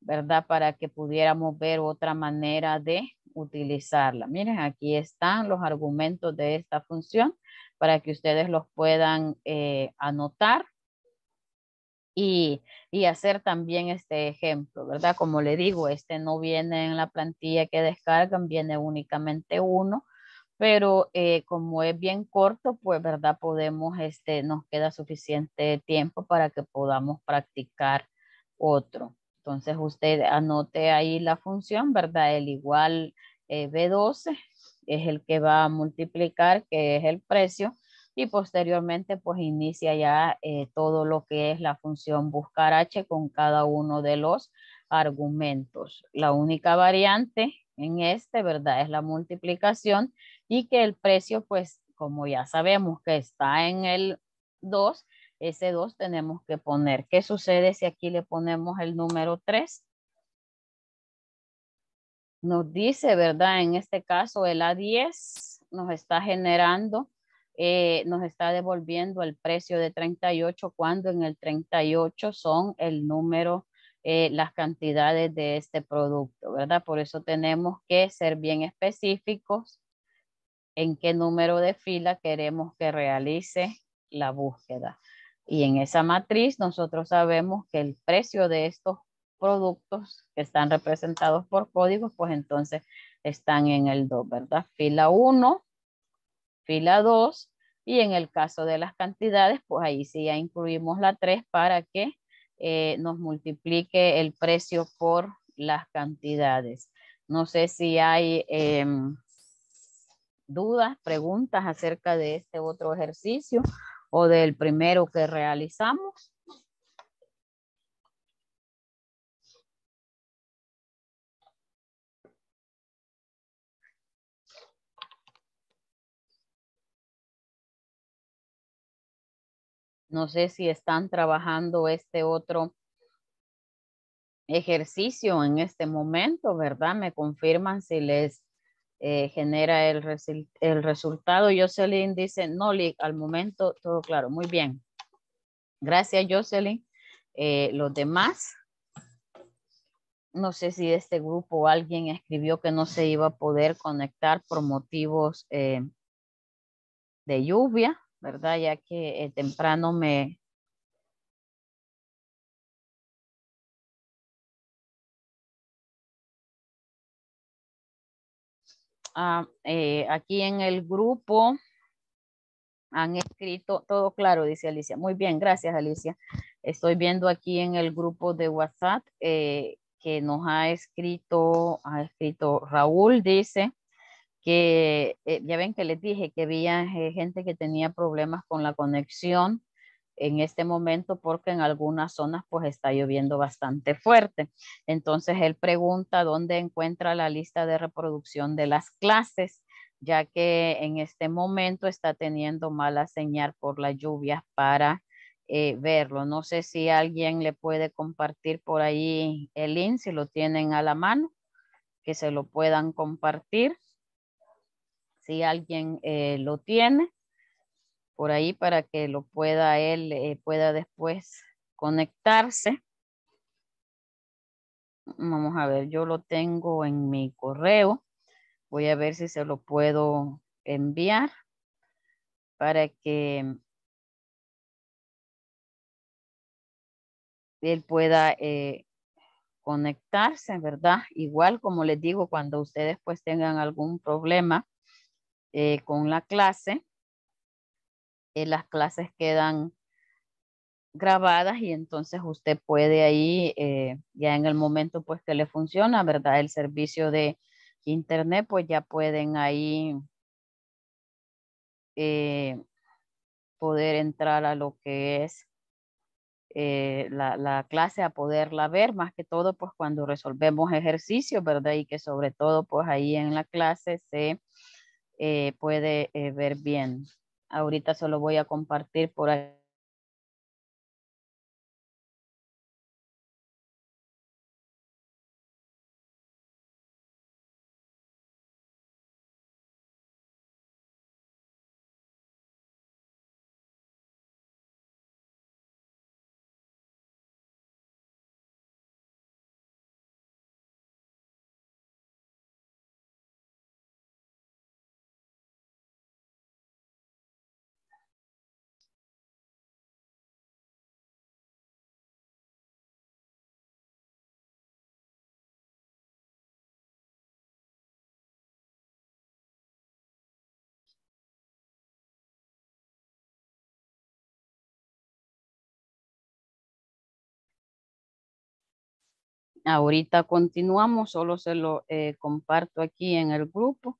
¿verdad? Para que pudiéramos ver otra manera de utilizarla. Miren, aquí están los argumentos de esta función para que ustedes los puedan eh, anotar y, hacer también este ejemplo, ¿verdad? Como le digo, este no viene en la plantilla que descargan, viene únicamente uno, pero eh, como es bien corto, pues, ¿verdad? Podemos, este, nos queda suficiente tiempo para que podamos practicar otro. Entonces usted anote ahí la función, ¿verdad? El igual eh, B12 es el que va a multiplicar, que es el precio, y posteriormente pues inicia ya eh, todo lo que es la función buscar h con cada uno de los argumentos. La única variante en este, ¿verdad? Es la multiplicación y que el precio pues como ya sabemos que está en el 2, ese 2 tenemos que poner. ¿Qué sucede si aquí le ponemos el número 3? nos dice, ¿verdad? En este caso, el A10 nos está generando, eh, nos está devolviendo el precio de 38 cuando en el 38 son el número, eh, las cantidades de este producto, ¿verdad? Por eso tenemos que ser bien específicos en qué número de fila queremos que realice la búsqueda. Y en esa matriz nosotros sabemos que el precio de estos productos que están representados por códigos, pues entonces están en el 2, ¿verdad? Fila 1, fila 2, y en el caso de las cantidades, pues ahí sí ya incluimos la 3 para que eh, nos multiplique el precio por las cantidades. No sé si hay em, dudas, preguntas acerca de este otro ejercicio o del primero que realizamos. No sé si están trabajando este otro ejercicio en este momento, ¿verdad? Me confirman si les eh, genera el, el resultado. Jocelyn dice, no, al momento todo claro. Muy bien. Gracias, Jocelyn. Eh, los demás, no sé si de este grupo alguien escribió que no se iba a poder conectar por motivos eh, de lluvia. ¿verdad? Ya que temprano me, ah, eh, aquí en el grupo han escrito, todo claro, dice Alicia. Muy bien, gracias Alicia. Estoy viendo aquí en el grupo de WhatsApp eh, que nos ha escrito, ha escrito Raúl, dice, que eh, ya ven que les dije que había eh, gente que tenía problemas con la conexión en este momento porque en algunas zonas pues está lloviendo bastante fuerte. Entonces él pregunta dónde encuentra la lista de reproducción de las clases, ya que en este momento está teniendo mala señal por las lluvias para eh, verlo. No sé si alguien le puede compartir por ahí el link, si lo tienen a la mano, que se lo puedan compartir si alguien eh, lo tiene por ahí para que lo pueda él eh, pueda después conectarse. Vamos a ver, yo lo tengo en mi correo. Voy a ver si se lo puedo enviar para que él pueda eh, conectarse, ¿verdad? Igual como les digo, cuando ustedes pues tengan algún problema eh, con la clase. Eh, las clases quedan grabadas y entonces usted puede ahí, eh, ya en el momento pues que le funciona, ¿verdad? El servicio de internet, pues ya pueden ahí poder entrar a lo que es la, clase, a poderla ver, más que todo pues cuando resolvemos ejercicio, ¿verdad? Y que sobre todo pues ahí en la clase se eh, puede eh, ver bien. Ahorita solo voy a compartir por ahí Ahorita continuamos, solo se lo eh, comparto aquí en el grupo,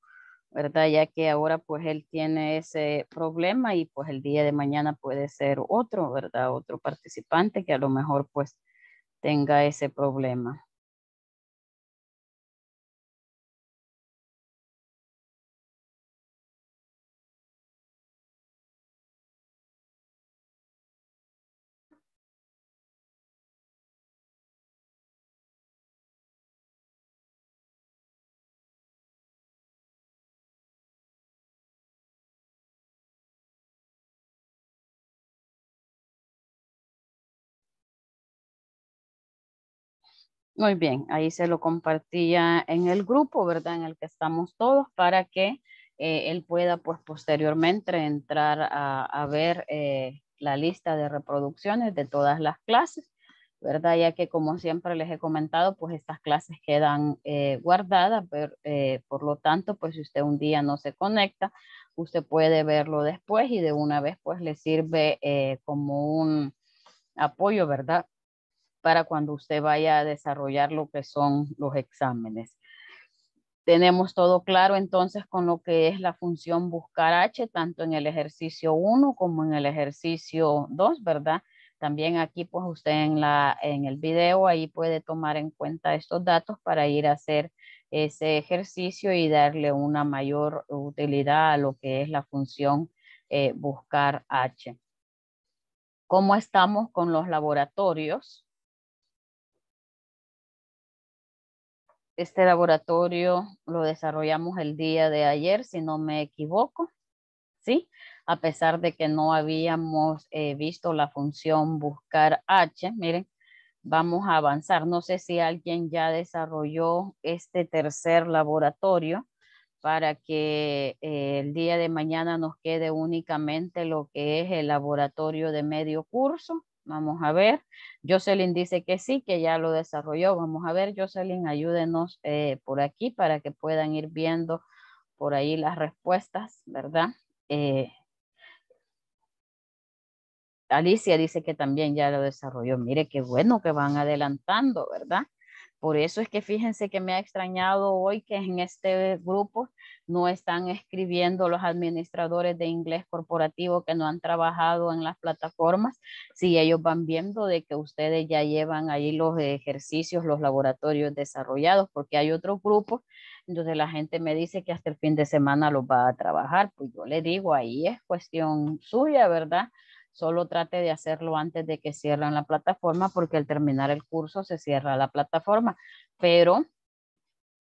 ¿verdad? Ya que ahora pues él tiene ese problema y pues el día de mañana puede ser otro, ¿verdad? Otro participante que a lo mejor pues tenga ese problema. Muy bien, ahí se lo compartía en el grupo, ¿verdad? En el que estamos todos para que eh, él pueda pues posteriormente entrar a, a ver eh, la lista de reproducciones de todas las clases, ¿verdad? Ya que como siempre les he comentado, pues estas clases quedan eh, guardadas, pero, por lo tanto, pues si usted un día no se conecta, usted puede verlo después y de una vez pues le sirve como un apoyo, ¿verdad? para cuando usted vaya a desarrollar lo que son los exámenes. Tenemos todo claro entonces con lo que es la función buscar H, tanto en el ejercicio 1 como en el ejercicio 2, ¿verdad? También aquí pues usted en, el video ahí puede tomar en cuenta estos datos para ir a hacer ese ejercicio y darle una mayor utilidad a lo que es la función eh, buscar H. ¿Cómo estamos con los laboratorios? Este laboratorio lo desarrollamos el día de ayer, si no me equivoco, ¿sí? A pesar de que no habíamos eh, visto la función buscar H, miren, vamos a avanzar. No sé si alguien ya desarrolló este tercer laboratorio para que eh, el día de mañana nos quede únicamente lo que es el laboratorio de medio curso Vamos a ver. Jocelyn dice que sí, que ya lo desarrolló. Vamos a ver, Jocelyn, ayúdenos eh, por aquí para que puedan ir viendo por ahí las respuestas, ¿verdad? Eh, Alicia dice que también ya lo desarrolló. Mire qué bueno que van adelantando, ¿verdad? Por eso es que fíjense que me ha extrañado hoy que en este grupo no están escribiendo los administradores de inglés corporativo que no han trabajado en las plataformas, si ellos van viendo de que ustedes ya llevan ahí los ejercicios, los laboratorios desarrollados, porque hay otros grupos, entonces la gente me dice que hasta el fin de semana los va a trabajar, pues yo le digo, ahí es cuestión suya, ¿verdad? Solo trate de hacerlo antes de que cierren la plataforma porque al terminar el curso se cierra la plataforma. Pero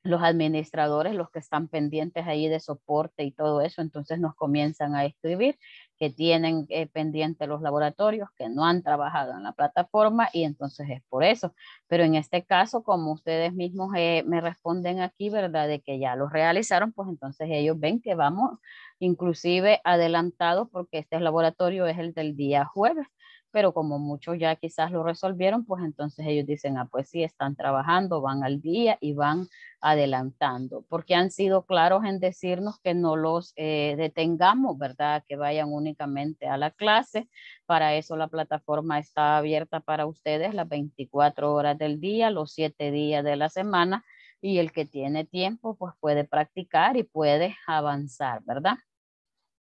los administradores, los que están pendientes ahí de soporte y todo eso, entonces nos comienzan a escribir que tienen pendiente eh, pendientes los laboratorios, que no han trabajado en la plataforma y entonces es por eso. Pero en este caso, como ustedes mismos eh, me responden aquí, ¿verdad? De que ya lo realizaron, pues entonces ellos ven que vamos inclusive adelantados porque este laboratorio es el del día jueves pero como muchos ya quizás lo resolvieron, pues entonces ellos dicen, ah, pues sí, están trabajando, van al día y van adelantando, porque han sido claros en decirnos que no los eh, detengamos, ¿verdad? Que vayan únicamente a la clase. Para eso la plataforma está abierta para ustedes las 24 horas del día, los 7 días de la semana, y el que tiene tiempo, pues puede practicar y puede avanzar, ¿verdad?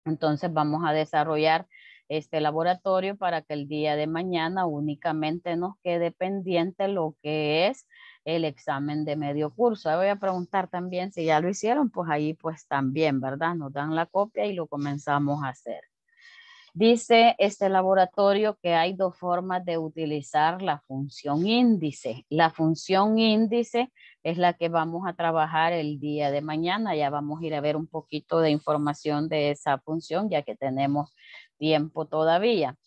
Entonces vamos a desarrollar este laboratorio para que el día de mañana únicamente nos quede pendiente lo que es el examen de medio curso. voy a preguntar también si ya lo hicieron, pues ahí pues también, ¿verdad? Nos dan la copia y lo comenzamos a hacer. Dice este laboratorio que hay dos formas de utilizar la función índice. La función índice es la que vamos a trabajar el día de mañana. Ya vamos a ir a ver un poquito de información de esa función, ya que tenemos tiempo todavía.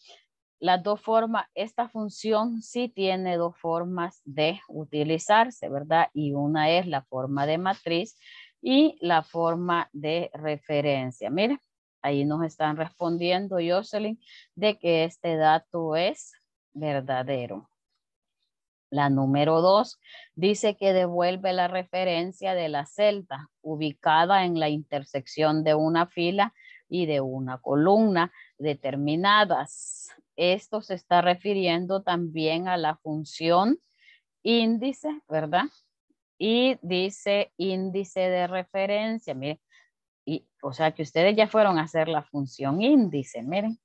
Las dos formas, esta función sí tiene dos formas de utilizarse, ¿verdad? Y una es la forma de matriz y la forma de referencia. Mira, ahí nos están respondiendo, Jocelyn, de que este dato es verdadero. La número dos dice que devuelve la referencia de la celda ubicada en la intersección de una fila y de una columna determinadas. Esto se está refiriendo también a la función índice, ¿verdad? Y dice índice de referencia, miren. Y, o sea que ustedes ya fueron a hacer la función índice, miren.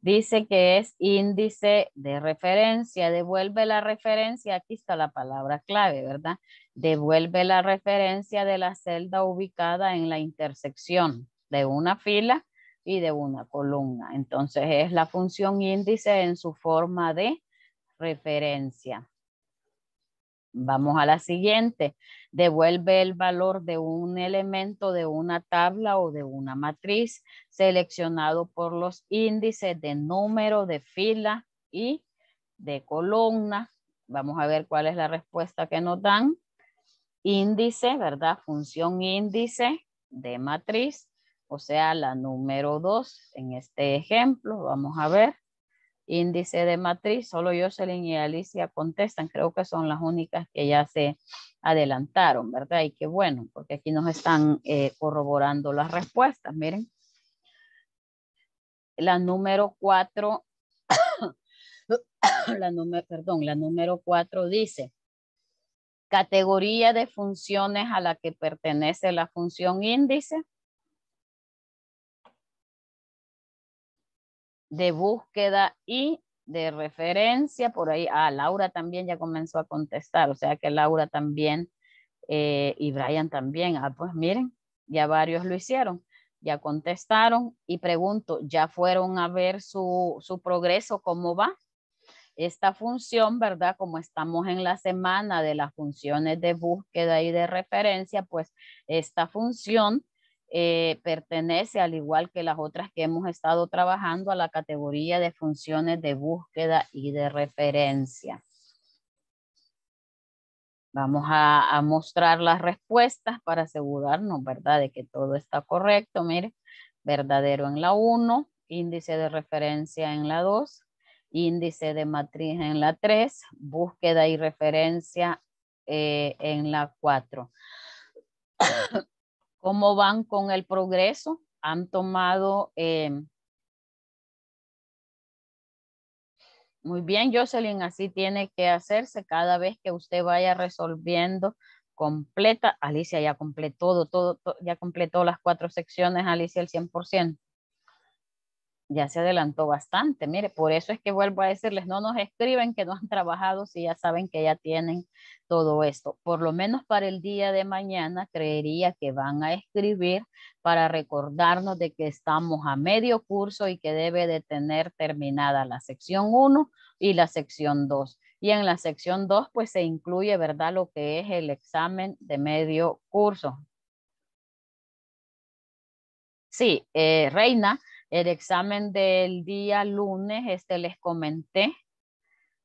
Dice que es índice de referencia, devuelve la referencia, aquí está la palabra clave, ¿verdad? Devuelve la referencia de la celda ubicada en la intersección de una fila y de una columna. Entonces es la función índice en su forma de referencia. Vamos a la siguiente. Devuelve el valor de un elemento de una tabla o de una matriz seleccionado por los índices de número, de fila y de columna. Vamos a ver cuál es la respuesta que nos dan. Índice, ¿verdad? Función índice de matriz o sea, la número 2 en este ejemplo. Vamos a ver. Índice de matriz, solo Jocelyn y Alicia contestan. Creo que son las únicas que ya se adelantaron, ¿verdad? Y qué bueno, porque aquí nos están eh, corroborando las respuestas. Miren. La número 4, la número, perdón, la número 4 dice, categoría de funciones a la que pertenece la función índice de búsqueda y de referencia. Por ahí, ah, Laura también ya comenzó a contestar, o sea que Laura también eh, y Brian también. Ah, pues miren, ya varios lo hicieron, ya contestaron y pregunto, ¿ya fueron a ver su, su progreso, cómo va? Esta función, ¿verdad? Como estamos en la semana de las funciones de búsqueda y de referencia, pues esta función eh, pertenece, al igual que las otras que hemos estado trabajando, a la categoría de funciones de búsqueda y de referencia. Vamos a, mostrar las respuestas para asegurarnos, ¿verdad? De que todo está correcto. Mire, verdadero en la 1, índice de referencia en la 2, índice de matriz en la 3, búsqueda y referencia eh, en la 4. ¿Cómo van con el progreso? ¿Han tomado... Eh, muy bien, Jocelyn, así tiene que hacerse cada vez que usted vaya resolviendo completa. Alicia ya completó todo, todo, ya completó las cuatro secciones, Alicia el 100% ya se adelantó bastante. Mire, por eso es que vuelvo a decirles, no nos escriben que no han trabajado si ya saben que ya tienen todo esto. Por lo menos para el día de mañana creería que van a escribir para recordarnos de que estamos a medio curso y que debe de tener terminada la sección 1 y la sección 2. Y en la sección 2 pues se incluye, ¿verdad? Lo que es el examen de medio curso. Sí, eh, Reina, el examen del día lunes, este les comenté.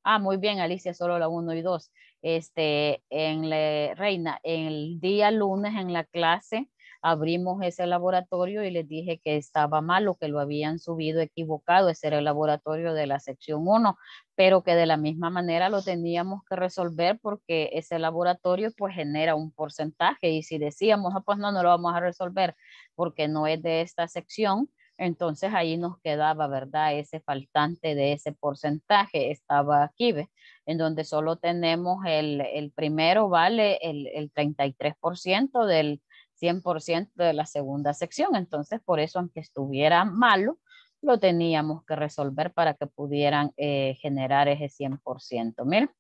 Ah, muy bien, Alicia, solo la 1 y 2. Este, en la, Reina, el día lunes en la clase abrimos ese laboratorio y les dije que estaba malo, que lo habían subido equivocado, ese era el laboratorio de la sección 1, pero que de la misma manera lo teníamos que resolver porque ese laboratorio pues genera un porcentaje y si decíamos, ah, pues no, no lo vamos a resolver porque no es de esta sección, entonces ahí nos quedaba, ¿verdad? Ese faltante de ese porcentaje estaba aquí, ¿ves? En donde solo tenemos el, primero, vale el, 33% del 100% de la segunda sección. Entonces, por eso, aunque estuviera malo, lo teníamos que resolver para que pudieran eh, generar ese 100%. Mira,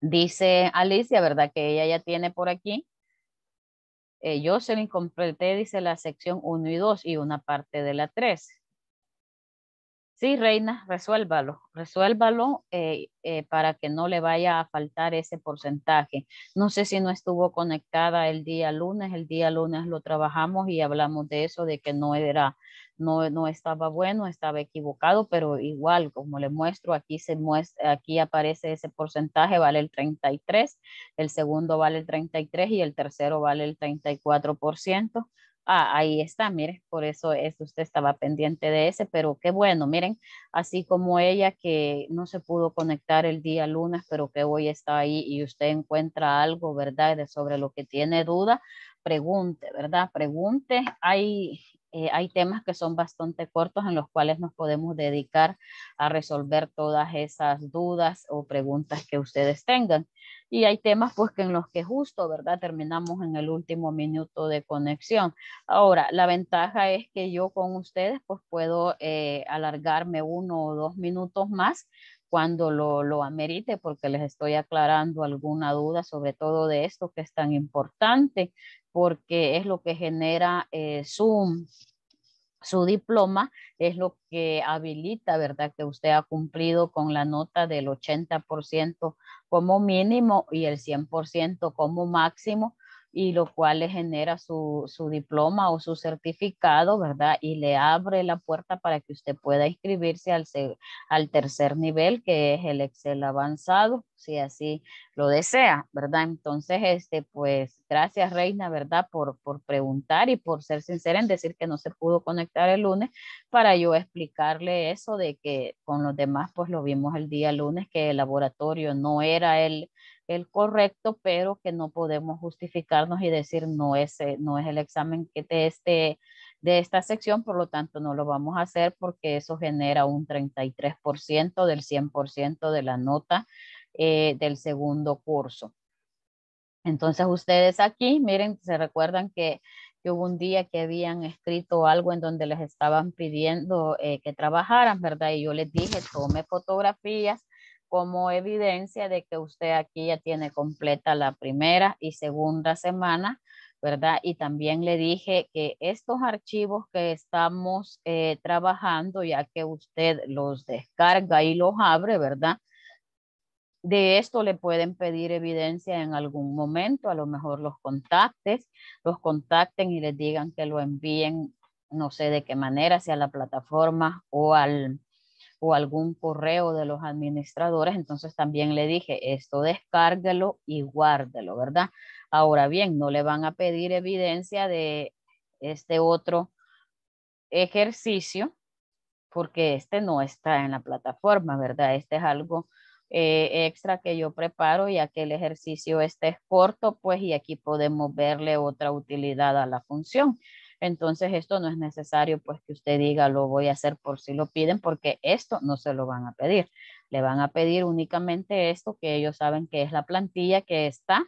dice Alicia, ¿verdad? Que ella ya tiene por aquí eh, se le completé, dice, la sección 1 y 2 y una parte de la 3. Sí, Reina, resuélvalo, resuélvalo eh, eh, para que no le vaya a faltar ese porcentaje. No sé si no estuvo conectada el día lunes, el día lunes lo trabajamos y hablamos de eso, de que no era, no, no estaba bueno, estaba equivocado, pero igual, como le muestro, aquí se muestra, aquí aparece ese porcentaje, vale el 33, el segundo vale el 33 y el tercero vale el 34%. Ah, ahí está, mire, por eso es, usted estaba pendiente de ese, pero qué bueno, miren, así como ella que no se pudo conectar el día lunes, pero que hoy está ahí y usted encuentra algo, ¿verdad? De sobre lo que tiene duda, pregunte, ¿verdad? Pregunte, hay eh, hay temas que son bastante cortos en los cuales nos podemos dedicar a resolver todas esas dudas o preguntas que ustedes tengan. Y hay temas pues que en los que justo, ¿verdad? Terminamos en el último minuto de conexión. Ahora, la ventaja es que yo con ustedes pues puedo eh, alargarme uno o dos minutos más cuando lo, lo, amerite, porque les estoy aclarando alguna duda, sobre todo de esto que es tan importante porque es lo que genera eh, su, su diploma, es lo que habilita, ¿verdad? Que usted ha cumplido con la nota del 80% como mínimo y el 100% como máximo y lo cual le genera su, diploma o su certificado, ¿verdad? Y le abre la puerta para que usted pueda inscribirse al, al tercer nivel, que es el Excel avanzado, si así lo desea, ¿verdad? Entonces, este, pues, gracias Reina, ¿verdad? Por, por preguntar y por ser sincera en decir que no se pudo conectar el lunes para yo explicarle eso de que con los demás, pues lo vimos el día lunes, que el laboratorio no era el el correcto, pero que no podemos justificarnos y decir no es, eh, no es el examen que de, este, de esta sección, por lo tanto no lo vamos a hacer porque eso genera un 33% del 100% de la nota eh, del segundo curso. Entonces ustedes aquí, miren, se recuerdan que, hubo un día que habían escrito algo en donde les estaban pidiendo eh, que trabajaran, ¿verdad? Y yo les dije, tome fotografías como evidencia de que usted aquí ya tiene completa la primera y segunda semana, ¿verdad? Y también le dije que estos archivos que estamos eh, trabajando, ya que usted los descarga y los abre, ¿verdad? De esto le pueden pedir evidencia en algún momento, a lo mejor los contactes, los contacten y les digan que lo envíen, no sé de qué manera, sea a la plataforma o al, o algún correo de los administradores, entonces también le dije, esto descárgalo y guárdelo, ¿verdad? Ahora bien, no le van a pedir evidencia de este otro ejercicio, porque este no está en la plataforma, ¿verdad? Este es algo eh, extra que yo preparo, y aquel ejercicio este es corto, pues, y aquí podemos verle otra utilidad a la función. Entonces esto no es necesario pues que usted diga lo voy a hacer por si lo piden porque esto no se lo van a pedir. Le van a pedir únicamente esto que ellos saben que es la plantilla que está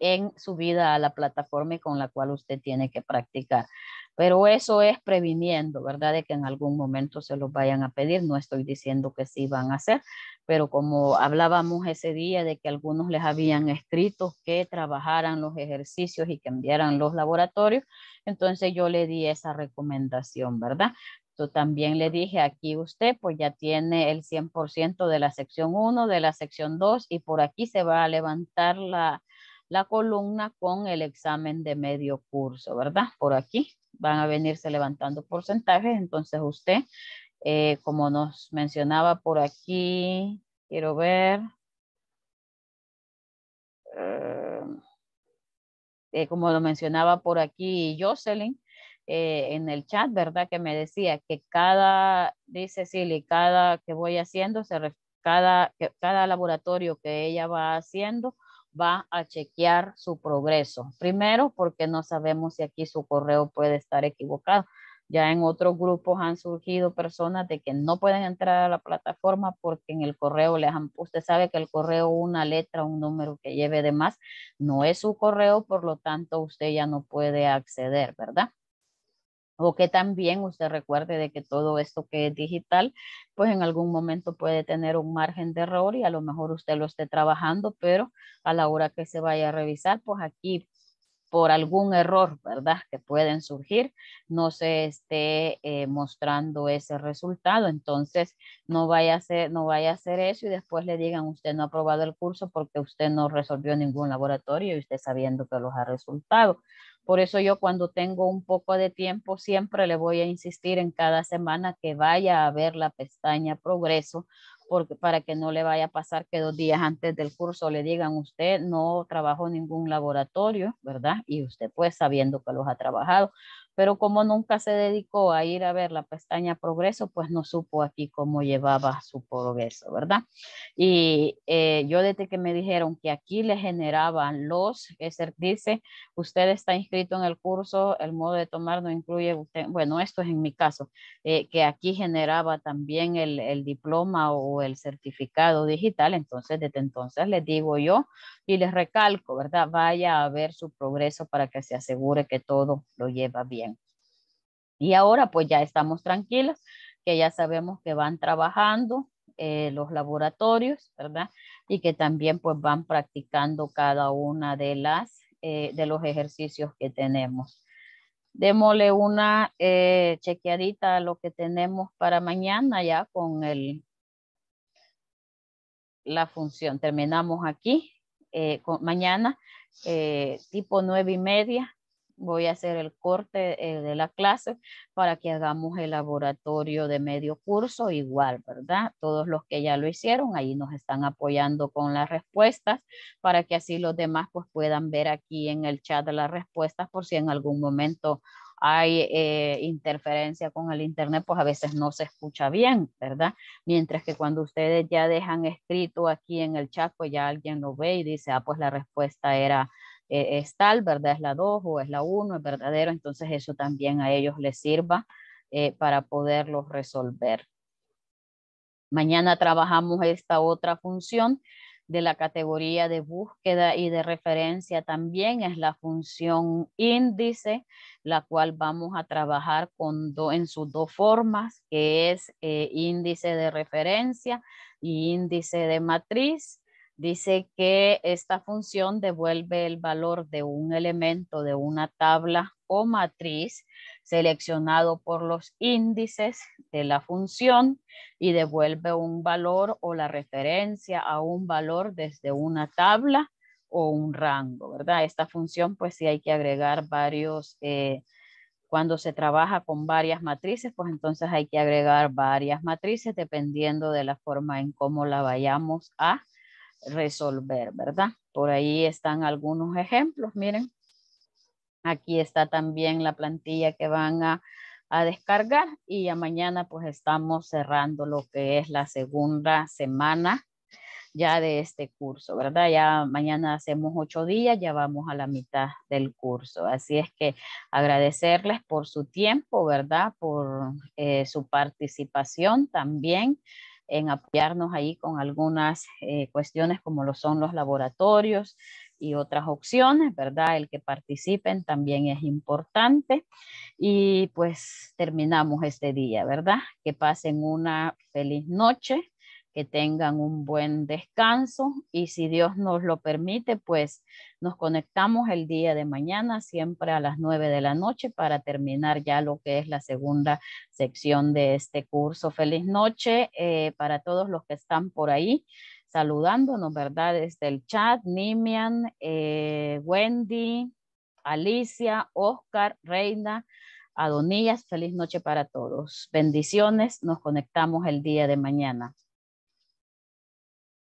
en su vida a la plataforma y con la cual usted tiene que practicar. Pero eso es previniendo, ¿verdad? De que en algún momento se los vayan a pedir. No estoy diciendo que sí van a hacer, pero como hablábamos ese día de que algunos les habían escrito que trabajaran los ejercicios y que enviaran los laboratorios, entonces yo le di esa recomendación, ¿verdad? Yo también le dije, aquí usted pues ya tiene el 100% de la sección 1, de la sección 2 y por aquí se va a levantar la, la columna con el examen de medio curso, ¿verdad? Por aquí van a venirse levantando porcentajes, entonces usted, eh, como nos mencionaba por aquí, quiero ver, eh, eh, como lo mencionaba por aquí Jocelyn, en el chat, ¿verdad? Que me decía que cada, dice Silly, cada que voy haciendo, se cada, cada laboratorio que ella va haciendo, va a chequear su progreso. Primero, porque no sabemos si aquí su correo puede estar equivocado. Ya en otros grupos han surgido personas de que no pueden entrar a la plataforma porque en el correo les han, usted sabe que el correo una letra, un número que lleve de más, no es su correo, por lo tanto usted ya no puede acceder, ¿verdad? o que también usted recuerde de que todo esto que es digital, pues en algún momento puede tener un margen de error y a lo mejor usted lo esté trabajando, pero a la hora que se vaya a revisar, pues aquí por algún error, ¿verdad? Que pueden surgir, no se esté eh, mostrando ese resultado. Entonces, no vaya, a ser, no vaya a hacer eso y después le digan, usted no ha aprobado el curso porque usted no resolvió ningún laboratorio y usted sabiendo que los ha resultado. Por eso yo cuando tengo un poco de tiempo siempre le voy a insistir en cada semana que vaya a ver la pestaña progreso porque, para que no le vaya a pasar que dos días antes del curso le digan usted no trabajó en ningún laboratorio, ¿verdad? Y usted pues sabiendo que los ha trabajado pero como nunca se dedicó a ir a ver la pestaña progreso, pues no supo aquí cómo llevaba su progreso, ¿verdad? Y eh, yo desde que me dijeron que aquí le generaban los, dice, usted está inscrito en el curso, el modo de tomar no incluye usted, bueno, esto es en mi caso, eh, que aquí generaba también el, el diploma o el certificado digital, entonces desde entonces les digo yo y les recalco, ¿verdad? Vaya a ver su progreso para que se asegure que todo lo lleva bien. Y ahora pues ya estamos tranquilos, que ya sabemos que van trabajando eh, los laboratorios, ¿verdad? Y que también pues van practicando cada una de las, eh, de los ejercicios que tenemos. Démosle una eh, chequeadita a lo que tenemos para mañana ya con el, la función. Terminamos aquí con, mañana, tipo nueve y media voy a hacer el corte eh, de la clase para que hagamos el laboratorio de medio curso igual, ¿verdad? Todos los que ya lo hicieron, ahí nos están apoyando con las respuestas para que así los demás pues puedan ver aquí en el chat las respuestas por si en algún momento hay eh, interferencia con el internet, pues a veces no se escucha bien, ¿verdad? Mientras que cuando ustedes ya dejan escrito aquí en el chat, pues ya alguien lo ve y dice, ah, pues la respuesta era eh, es tal, ¿verdad? Es la 2 o es la 1, es verdadero, entonces eso también a ellos les sirva eh, para poderlos resolver. Mañana trabajamos esta otra función de la categoría de búsqueda y de referencia también es la función índice, la cual vamos a trabajar con en sus dos formas, que es eh, índice de referencia y índice de matriz dice que esta función devuelve el valor de un elemento de una tabla o matriz seleccionado por los índices de la función y devuelve un valor o la referencia a un valor desde una tabla o un rango, ¿verdad? Esta función pues sí hay que agregar varios, eh, cuando se trabaja con varias matrices, pues entonces hay que agregar varias matrices dependiendo de la forma en cómo la vayamos a resolver, ¿verdad? Por ahí están algunos ejemplos, miren. Aquí está también la plantilla que van a, descargar y ya mañana pues estamos cerrando lo que es la segunda semana ya de este curso, ¿verdad? Ya mañana hacemos ocho días, ya vamos a la mitad del curso. Así es que agradecerles por su tiempo, ¿verdad? Por eh, su participación también en apoyarnos ahí con algunas eh, cuestiones como lo son los laboratorios y otras opciones, ¿verdad? El que participen también es importante. Y pues terminamos este día, ¿verdad? Que pasen una feliz noche que tengan un buen descanso y si Dios nos lo permite, pues nos conectamos el día de mañana, siempre a las nueve de la noche, para terminar ya lo que es la segunda sección de este curso. Feliz noche eh, para todos los que están por ahí saludándonos, ¿verdad? Desde el chat, Nimian, eh, Wendy, Alicia, Oscar, Reina. Adonías, feliz noche para todos. Bendiciones, nos conectamos el día de mañana.